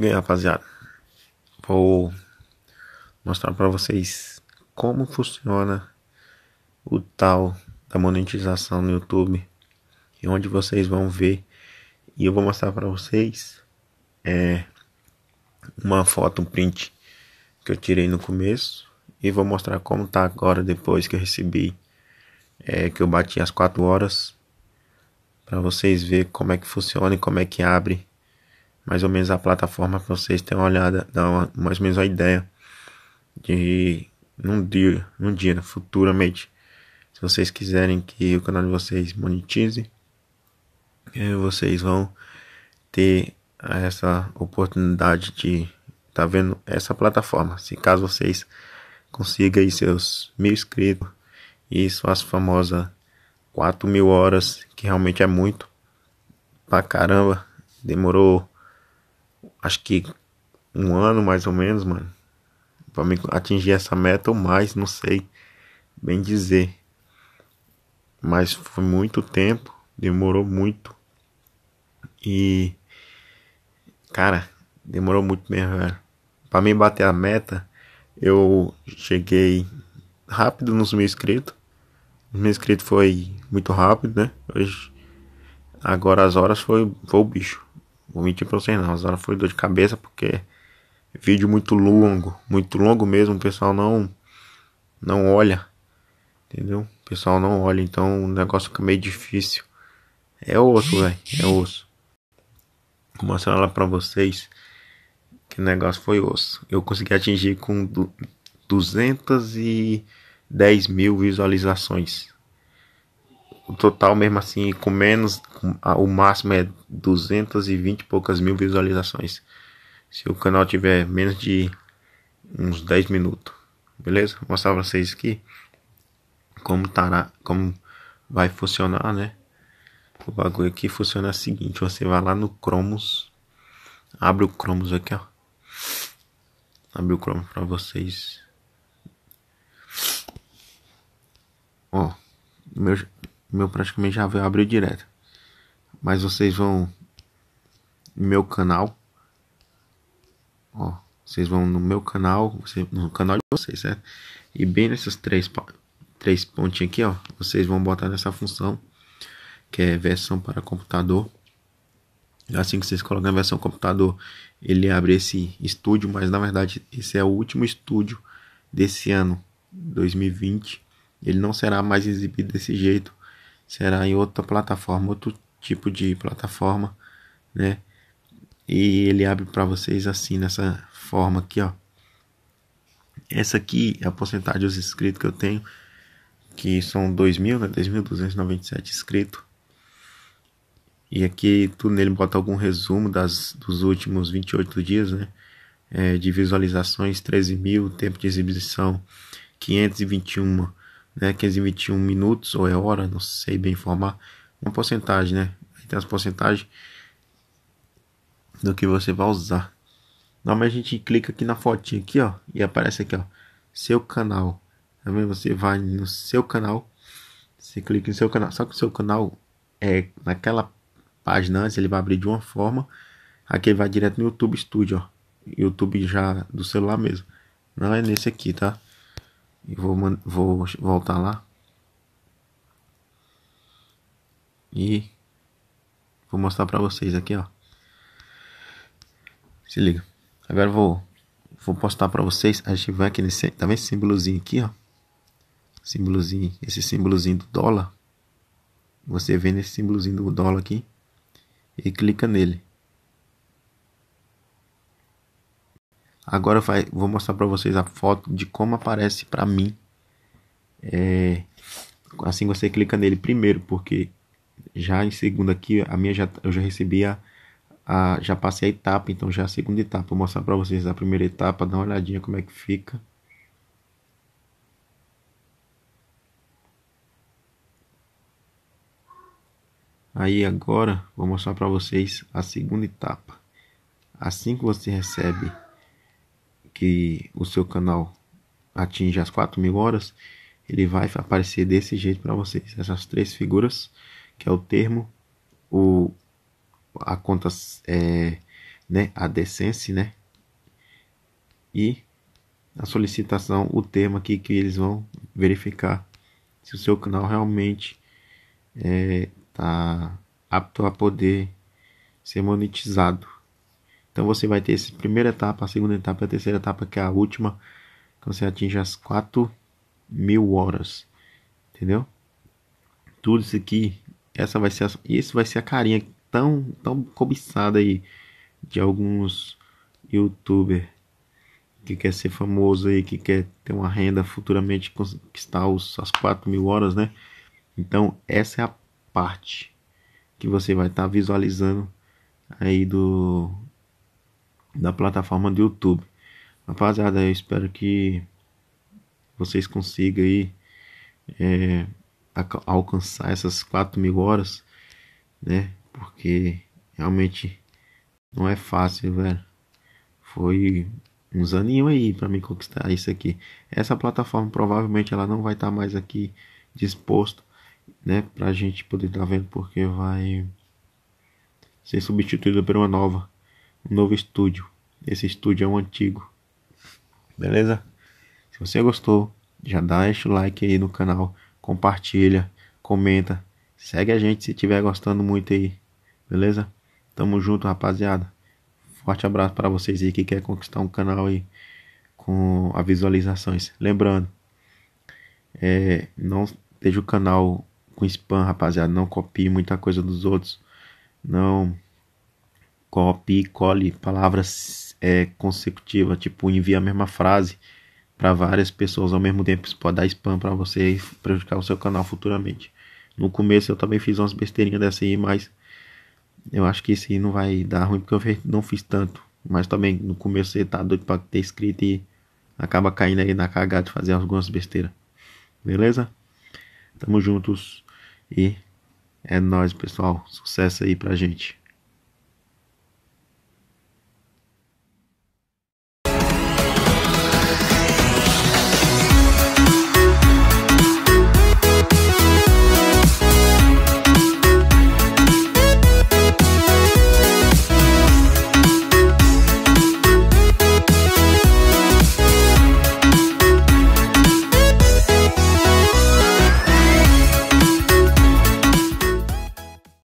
E rapaziada, vou mostrar para vocês como funciona o tal da monetização no YouTube e onde vocês vão ver e eu vou mostrar para vocês é uma foto, um print que eu tirei no começo e vou mostrar como tá agora depois que eu recebi é, que eu bati as 4 horas para vocês ver como é que funciona e como é que abre mais ou menos a plataforma para vocês terem uma olhada, dar uma, mais ou menos uma ideia de num dia, num dia, né, futuramente, se vocês quiserem que o canal de vocês monetize, eh, vocês vão ter essa oportunidade de tá vendo essa plataforma. Se caso vocês consigam aí seus mil inscritos e suas famosas 4 mil horas, que realmente é muito pra caramba, demorou acho que um ano mais ou menos, mano. Pra me atingir essa meta ou mais, não sei bem dizer. Mas foi muito tempo, demorou muito. E. Cara, demorou muito mesmo, velho. Pra mim bater a meta, eu cheguei rápido nos meus inscritos. meus inscritos foi muito rápido, né? Hoje, agora as horas foi, foi o bicho. Vou mentir pra vocês não. Essa foi dor de cabeça porque vídeo muito longo, muito longo mesmo, o pessoal não não olha. Entendeu? O pessoal não olha, então o negócio fica meio difícil. É osso, velho. É osso. Vou mostrar lá pra vocês que negócio foi osso. Eu consegui atingir com 210 mil visualizações o total mesmo assim, com menos, o máximo é 220 e poucas mil visualizações. Se o canal tiver menos de uns 10 minutos, beleza? Vou mostrar pra vocês aqui como tará, como vai funcionar, né? O bagulho aqui funciona é o seguinte, você vai lá no Chromos, abre o Chromos aqui, ó. Abre o Chrome para vocês. Ó, meu, o meu praticamente já veio abrir direto. Mas vocês vão no meu canal. Ó, vocês vão no meu canal, no canal de vocês, certo? E bem nessas três, três pontinhas aqui, ó, vocês vão botar nessa função que é versão para computador. Assim que vocês colocam a versão computador, ele abre esse estúdio, mas na verdade esse é o último estúdio desse ano, 2020. Ele não será mais exibido desse jeito será em outra plataforma, outro tipo de plataforma, né? E ele abre para vocês assim nessa forma aqui, ó. Essa aqui é a porcentagem dos inscritos que eu tenho, que são 2.000, né? 2.297 inscritos. E aqui tudo nele bota algum resumo das, dos últimos 28 dias, né? É, de visualizações 13 mil, tempo de exibição 521 né, 521 minutos ou é hora, não sei bem informar, uma porcentagem, né? Aí tem as porcentagens do que você vai usar. Normalmente a gente clica aqui na fotinha aqui, ó, e aparece aqui, ó, seu canal. Também tá você vai no seu canal, você clica no seu canal, só que o seu canal é naquela página antes, ele vai abrir de uma forma, aqui ele vai direto no YouTube Studio, ó, YouTube já do celular mesmo. Não é nesse aqui, tá? e vou, vou voltar lá e vou mostrar para vocês aqui ó se liga agora vou vou postar para vocês a gente vai aqui nesse tá vendo esse símbolozinho aqui ó símbolozinho esse símbolozinho do dólar você vê nesse símbolozinho do dólar aqui e clica nele Agora vai, vou mostrar para vocês a foto de como aparece para mim. É, assim você clica nele primeiro, porque já em segunda aqui a minha já, eu já recebi a, a, já passei a etapa, então já é a segunda etapa. Vou mostrar para vocês a primeira etapa, dá uma olhadinha como é que fica. Aí agora vou mostrar para vocês a segunda etapa. Assim que você recebe que o seu canal atinja as 4 mil horas, ele vai aparecer desse jeito para vocês. Essas três figuras, que é o termo, o, a conta, é, né, a decência, né, e a solicitação, o tema aqui que eles vão verificar se o seu canal realmente está é, tá apto a poder ser monetizado. Então você vai ter essa primeira etapa, a segunda etapa, a terceira etapa, que é a última, que você atinge as 4 mil horas. Entendeu? Tudo isso aqui, essa vai ser a, esse vai ser a carinha tão, tão cobiçada aí de alguns YouTubers que quer ser famoso aí, que quer ter uma renda futuramente conquistar os, as 4 mil horas, né? Então essa é a parte que você vai estar tá visualizando aí do da plataforma do YouTube. Rapaziada, eu espero que vocês consigam aí é, alcançar essas 4 mil horas, né? Porque realmente não é fácil, velho. Foi uns aninhos aí para me conquistar isso aqui. Essa plataforma provavelmente ela não vai estar tá mais aqui disposta, né? Pra gente poder estar tá vendo, porque vai ser substituída por uma nova novo estúdio. Esse estúdio é um antigo. Beleza? Se você gostou, já dá o like aí no canal, compartilha, comenta, segue a gente se estiver gostando muito aí. Beleza? Tamo junto, rapaziada. Forte abraço para vocês aí que quer conquistar um canal aí com a visualizações. Lembrando, é, não deixe o canal com spam, rapaziada. Não copie muita coisa dos outros. Não copie e cole palavras é, consecutivas, tipo envia a mesma frase para várias pessoas ao mesmo tempo. Isso pode dar spam para você e prejudicar o seu canal futuramente. No começo eu também fiz umas besteirinhas dessa aí, mas eu acho que isso aí não vai dar ruim porque eu não fiz tanto. Mas também no começo você tá doido para ter escrito e acaba caindo aí na cagada de fazer algumas besteiras. Beleza? Tamo juntos e é nós, pessoal. Sucesso aí pra gente.